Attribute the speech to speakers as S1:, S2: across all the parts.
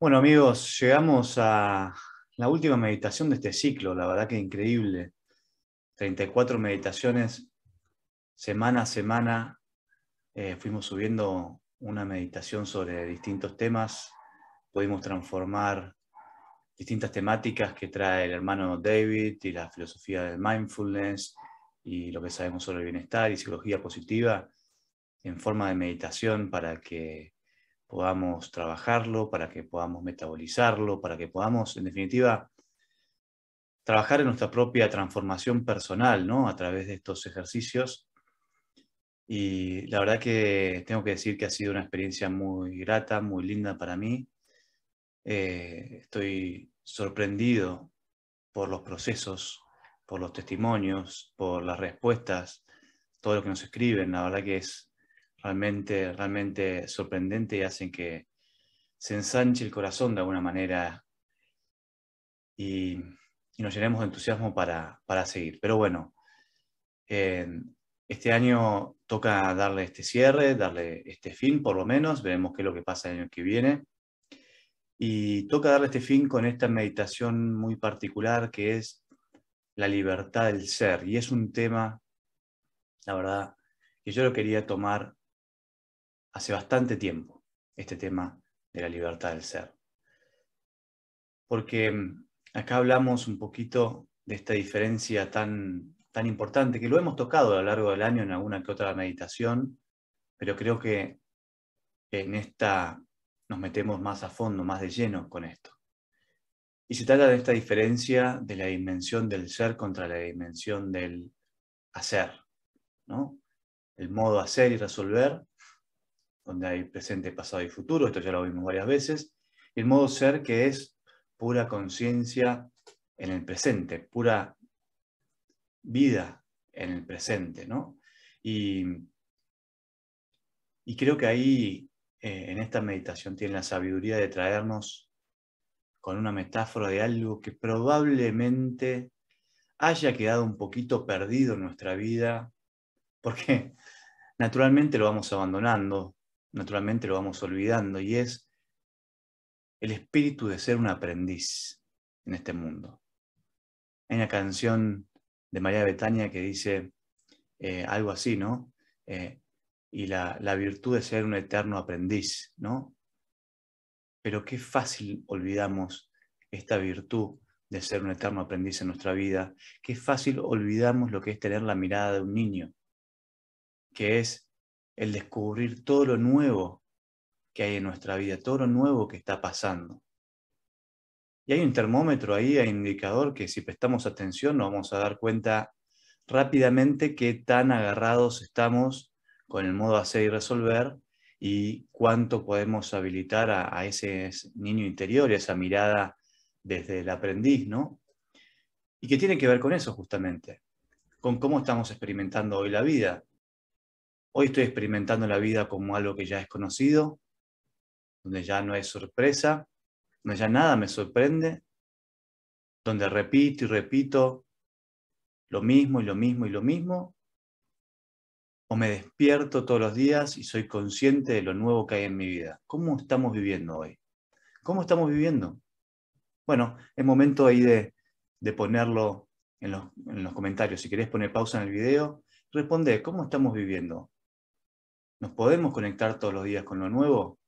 S1: Bueno amigos, llegamos a la última meditación de este ciclo, la verdad que increíble. 34 meditaciones, semana a semana eh, fuimos subiendo una meditación sobre distintos temas, pudimos transformar distintas temáticas que trae el hermano David y la filosofía del mindfulness y lo que sabemos sobre el bienestar y psicología positiva en forma de meditación para que podamos trabajarlo, para que podamos metabolizarlo, para que podamos, en definitiva, trabajar en nuestra propia transformación personal, ¿no? A través de estos ejercicios. Y la verdad que tengo que decir que ha sido una experiencia muy grata, muy linda para mí. Eh, estoy sorprendido por los procesos, por los testimonios, por las respuestas, todo lo que nos escriben. La verdad que es realmente, realmente sorprendente y hacen que se ensanche el corazón de alguna manera y, nos llenemos de entusiasmo para, seguir. Pero bueno, eh, este año toca darle este cierre, darle este fin por lo menos, veremos qué es lo que pasa el año que viene. Y toca darle este fin con esta meditación muy particular que es la libertad del ser. Y es un tema, la verdad, que yo lo quería tomar hace bastante tiempo este tema de la libertad del ser. Porque mm, acá hablamos un poquito de esta diferencia tan, tan importante que lo hemos tocado a lo largo del año en alguna que otra meditación, pero creo que en esta nos metemos más a fondo, más de lleno con esto. Y se trata de esta diferencia de la dimensión del ser contra la dimensión del hacer, ¿no? El modo hacer y resolver donde hay presente, pasado y futuro, esto ya lo vimos varias veces, el modo ser que es pura conciencia en el presente, pura vida en el presente, Y, y creo que ahí, eh, en esta meditación, tiene la sabiduría de traernos con una metáfora de algo que probablemente haya quedado un poquito perdido en nuestra vida, porque naturalmente lo vamos abandonando naturalmente lo vamos olvidando, y es el espíritu de ser un aprendiz en este mundo. Hay una canción de María Betania que dice eh, algo así, ¿no? Eh, y la, la, virtud de ser un eterno aprendiz, ¿no? Pero qué fácil olvidamos esta virtud de ser un eterno aprendiz en nuestra vida, qué fácil olvidamos lo que es tener la mirada de un niño, que es el descubrir todo lo nuevo que hay en nuestra vida, todo lo nuevo que está pasando. Y hay un termómetro ahí, hay un indicador que si prestamos atención nos vamos a dar cuenta rápidamente qué tan agarrados estamos con el modo hacer y resolver y cuánto podemos habilitar a, ese niño interior, y esa mirada desde el aprendiz, ¿no? Y que tiene que ver con eso justamente, con cómo estamos experimentando hoy la vida, Hoy estoy experimentando la vida como algo que ya es conocido, donde ya no hay sorpresa, donde ya nada me sorprende, donde repito y repito lo mismo y lo mismo y lo mismo, o me despierto todos los días y soy consciente de lo nuevo que hay en mi vida. ¿Cómo estamos viviendo hoy? ¿Cómo estamos viviendo? Bueno, es momento ahí de, ponerlo en los, en los, comentarios. Si querés poner pausa en el video, responde, ¿cómo estamos viviendo? ¿Nos podemos conectar todos los días con lo nuevo?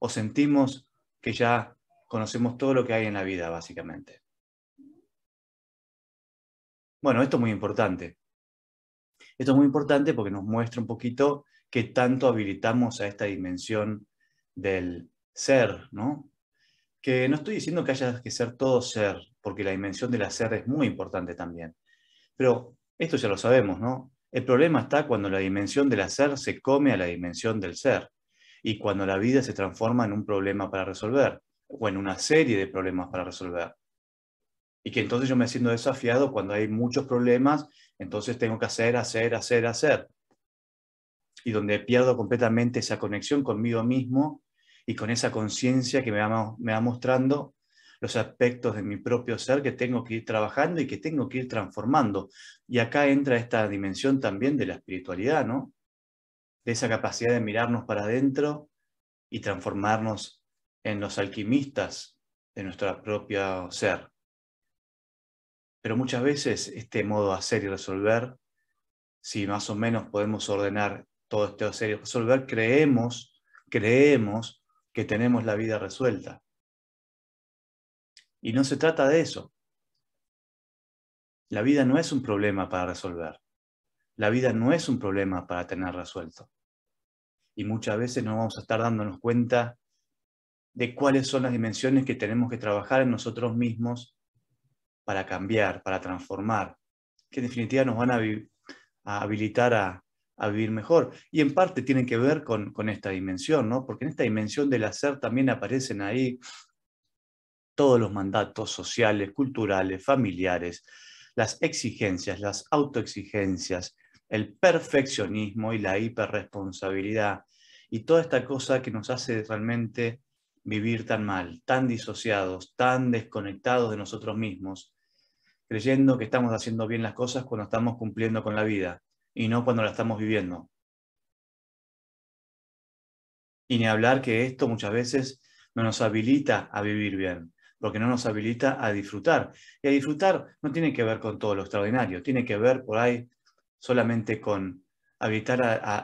S1: ¿O sentimos que ya conocemos todo lo que hay en la vida, básicamente? Bueno, esto es muy importante. Esto es muy importante porque nos muestra un poquito qué tanto habilitamos a esta dimensión del ser, ¿no? Que no estoy diciendo que haya que ser todo ser, porque la dimensión del hacer es muy importante también. Pero esto ya lo sabemos, ¿no? El problema está cuando la dimensión del hacer se come a la dimensión del ser y cuando la vida se transforma en un problema para resolver o en una serie de problemas para resolver. Y que entonces yo me siento desafiado cuando hay muchos problemas, entonces tengo que hacer, hacer, hacer, hacer. Y donde pierdo completamente esa conexión conmigo mismo y con esa conciencia que me va, me va mostrando los aspectos de mi propio ser que tengo que ir trabajando y que tengo que ir transformando. Y acá entra esta dimensión también de la espiritualidad, ¿no? De esa capacidad de mirarnos para adentro y transformarnos en los alquimistas de nuestro propio ser. Pero muchas veces este modo de hacer y resolver, si más o menos podemos ordenar todo este hacer y resolver, creemos, creemos que tenemos la vida resuelta. Y no se trata de eso. La vida no es un problema para resolver. La vida no es un problema para tener resuelto. Y muchas veces no vamos a estar dándonos cuenta de cuáles son las dimensiones que tenemos que trabajar en nosotros mismos para cambiar, para transformar, que en definitiva nos van a, a habilitar a, vivir mejor. Y en parte tienen que ver con, con esta dimensión, ¿no? Porque en esta dimensión del hacer también aparecen ahí todos los mandatos sociales, culturales, familiares, las exigencias, las autoexigencias, el perfeccionismo y la hiperresponsabilidad y toda esta cosa que nos hace realmente vivir tan mal, tan disociados, tan desconectados de nosotros mismos, creyendo que estamos haciendo bien las cosas cuando estamos cumpliendo con la vida y no cuando la estamos viviendo. Y ni hablar que esto muchas veces no nos habilita a vivir bien. Porque no nos habilita a disfrutar. Y a disfrutar no tiene que ver con todo lo extraordinario, tiene que ver por ahí solamente con habilitar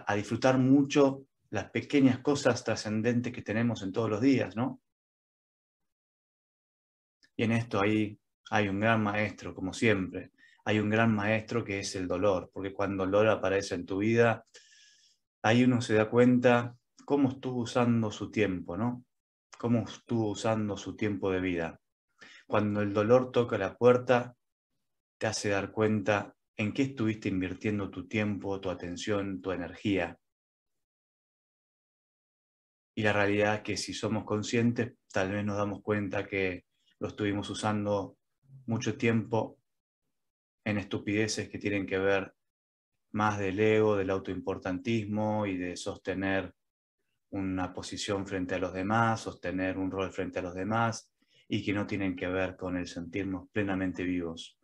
S1: a, disfrutar mucho las pequeñas cosas trascendentes que tenemos en todos los días, ¿no? Y en esto ahí hay un gran maestro, como siempre. Hay un gran maestro que es el dolor, porque cuando el dolor aparece en tu vida, ahí uno se da cuenta cómo estuvo usando su tiempo, ¿no? cómo estuvo usando su tiempo de vida. Cuando el dolor toca la puerta, te hace dar cuenta en qué estuviste invirtiendo tu tiempo, tu atención, tu energía. Y la realidad es que si somos conscientes, tal vez nos damos cuenta que lo estuvimos usando mucho tiempo en estupideces que tienen que ver más del ego, del autoimportantismo y de sostener una posición frente a los demás, sostener un rol frente a los demás y que no tienen que ver con el sentirnos plenamente vivos.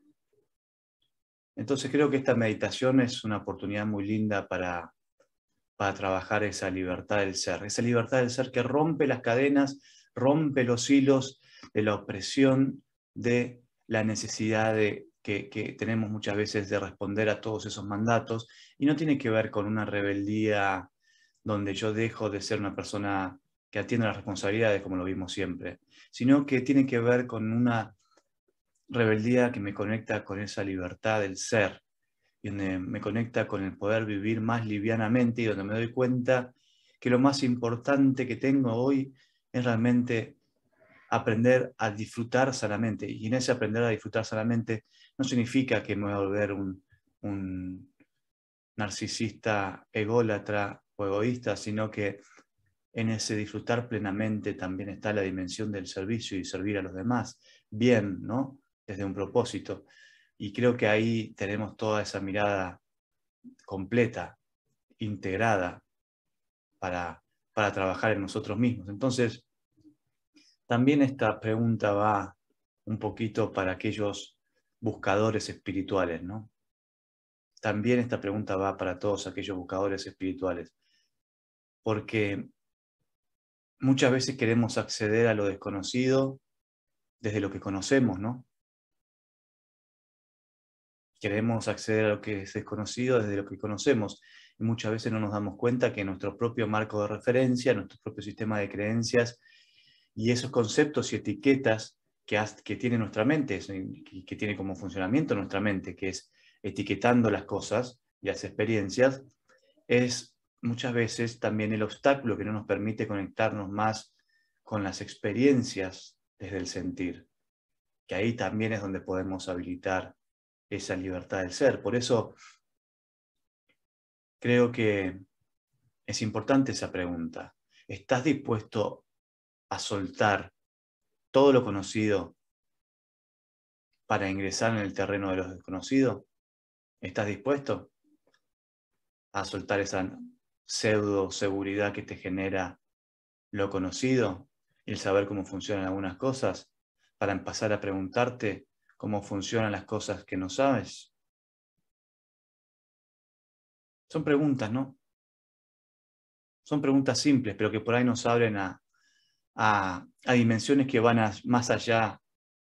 S1: Entonces creo que esta meditación es una oportunidad muy linda para, para trabajar esa libertad del ser, esa libertad del ser que rompe las cadenas, rompe los hilos de la opresión, de la necesidad de, que, que tenemos muchas veces de responder a todos esos mandatos y no tiene que ver con una rebeldía donde yo dejo de ser una persona que atiende las responsabilidades, como lo vimos siempre, sino que tiene que ver con una rebeldía que me conecta con esa libertad del ser, y donde me conecta con el poder vivir más livianamente y donde me doy cuenta que lo más importante que tengo hoy es realmente aprender a disfrutar sanamente. Y en ese aprender a disfrutar sanamente no significa que me voy a volver un, un narcisista ególatra egoísta, sino que en ese disfrutar plenamente también está la dimensión del servicio y servir a los demás, bien, ¿no? Desde un propósito. Y creo que ahí tenemos toda esa mirada completa, integrada, para, para trabajar en nosotros mismos. Entonces, también esta pregunta va un poquito para aquellos buscadores espirituales, ¿no? También esta pregunta va para todos aquellos buscadores espirituales porque muchas veces queremos acceder a lo desconocido desde lo que conocemos, ¿no? Queremos acceder a lo que es desconocido desde lo que conocemos y muchas veces no nos damos cuenta que nuestro propio marco de referencia, nuestro propio sistema de creencias y esos conceptos y etiquetas que, tiene nuestra mente que tiene como funcionamiento nuestra mente, que es etiquetando las cosas y las experiencias, es muchas veces también el obstáculo que no nos permite conectarnos más con las experiencias desde el sentir, que ahí también es donde podemos habilitar esa libertad del ser. Por eso creo que es importante esa pregunta. ¿Estás dispuesto a soltar todo lo conocido para ingresar en el terreno de los desconocidos? ¿Estás dispuesto a soltar esa pseudo seguridad que te genera lo conocido, el saber cómo funcionan algunas cosas, para empezar a preguntarte cómo funcionan las cosas que no sabes? Son preguntas, ¿no? Son preguntas simples, pero que por ahí nos abren a, dimensiones que van más allá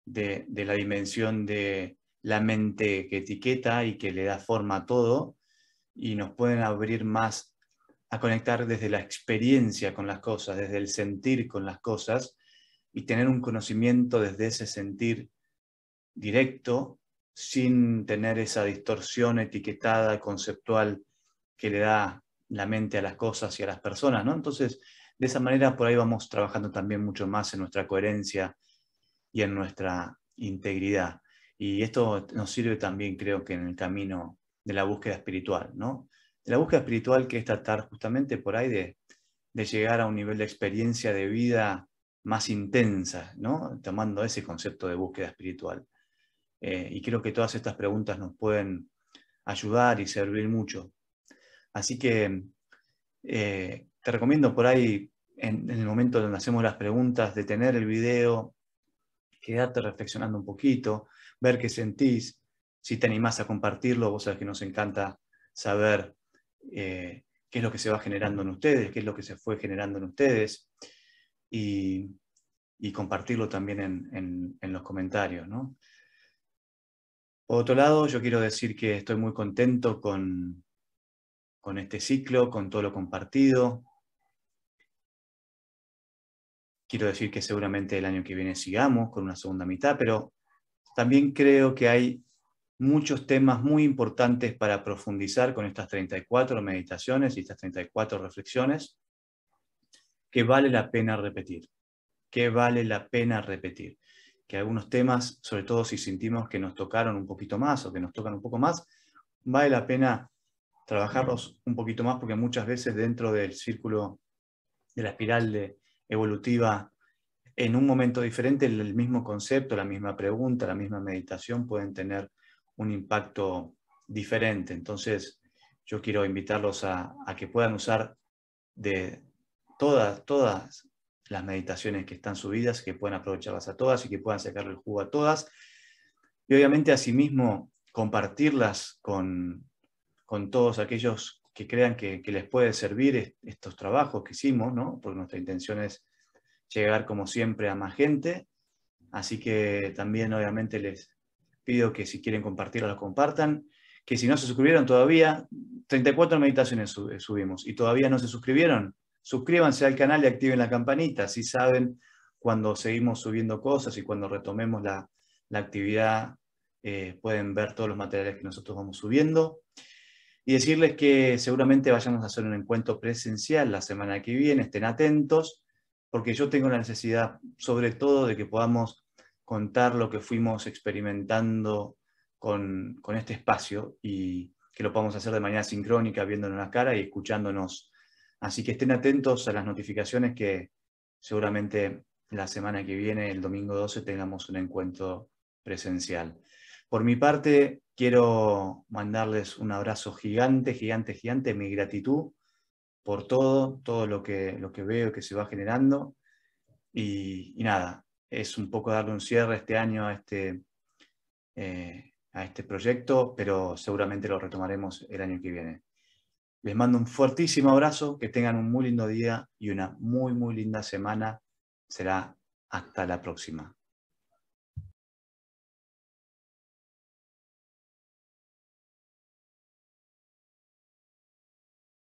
S1: de, de la dimensión de la mente que etiqueta y que le da forma a todo y nos pueden abrir más a conectar desde la experiencia con las cosas, desde el sentir con las cosas y tener un conocimiento desde ese sentir directo sin tener esa distorsión etiquetada, conceptual que le da la mente a las cosas y a las personas, ¿no? Entonces, de esa manera por ahí vamos trabajando también mucho más en nuestra coherencia y en nuestra integridad. Y esto nos sirve también, creo que, en el camino de la búsqueda espiritual, ¿no? la búsqueda espiritual que es tratar justamente por ahí de, llegar a un nivel de experiencia de vida más intensa, ¿no? tomando ese concepto de búsqueda espiritual. Eh, y creo que todas estas preguntas nos pueden ayudar y servir mucho. Así que eh, te recomiendo por ahí, en, el momento donde hacemos las preguntas, detener el video, quedarte reflexionando un poquito, ver qué sentís, si te animás a compartirlo, vos sabés que nos encanta saber eh, qué es lo que se va generando en ustedes, qué es lo que se fue generando en ustedes, y, compartirlo también en, los comentarios. Por otro lado, yo quiero decir que estoy muy contento con este ciclo, con todo lo compartido. Quiero decir que seguramente el año que viene sigamos con una segunda mitad, pero también creo que hay muchos temas muy importantes para profundizar con estas 34 meditaciones y estas 34 reflexiones que vale la pena repetir, que vale la pena repetir, que algunos temas, sobre todo si sentimos que nos tocaron un poquito más o que nos tocan un poco más, vale la pena trabajarlos un poquito más porque muchas veces dentro del círculo de la espiral evolutiva en un momento diferente el mismo concepto, la misma pregunta, la misma meditación pueden tener un impacto diferente. Entonces, yo quiero invitarlos a, que puedan usar de todas, todas las meditaciones que están subidas, que puedan aprovecharlas a todas y que puedan sacarle el jugo a todas. Y obviamente, asimismo, compartirlas con, todos aquellos que crean que, les puede servir estos trabajos que hicimos, ¿no? porque nuestra intención es llegar como siempre a más gente. Así que también obviamente les, pido que si quieren compartirlo lo compartan. Que si no se suscribieron todavía, 34 meditaciones eh, subimos y todavía no se suscribieron, suscríbanse al canal y activen la campanita, así saben cuando seguimos subiendo cosas y cuando retomemos la, la actividad, eh, pueden ver todos los materiales que nosotros vamos subiendo. Y decirles que seguramente vayamos a hacer un encuentro presencial la semana que viene, estén atentos, porque yo tengo la necesidad sobre todo de que podamos contar lo que fuimos experimentando con, este espacio y que lo podamos hacer de manera sincrónica, viéndonos la cara y escuchándonos. Así que estén atentos a las notificaciones que seguramente la semana que viene, el domingo 12, tengamos un encuentro presencial. Por mi parte, quiero mandarles un abrazo gigante, gigante, gigante, mi gratitud por todo, todo lo que, lo que veo que se va generando. y, y nada, es un poco darle un cierre este año a este, eh, a este proyecto, pero seguramente lo retomaremos el año que viene. Les mando un fuertísimo abrazo, que tengan un muy lindo día y una muy, muy linda semana. Será hasta la próxima.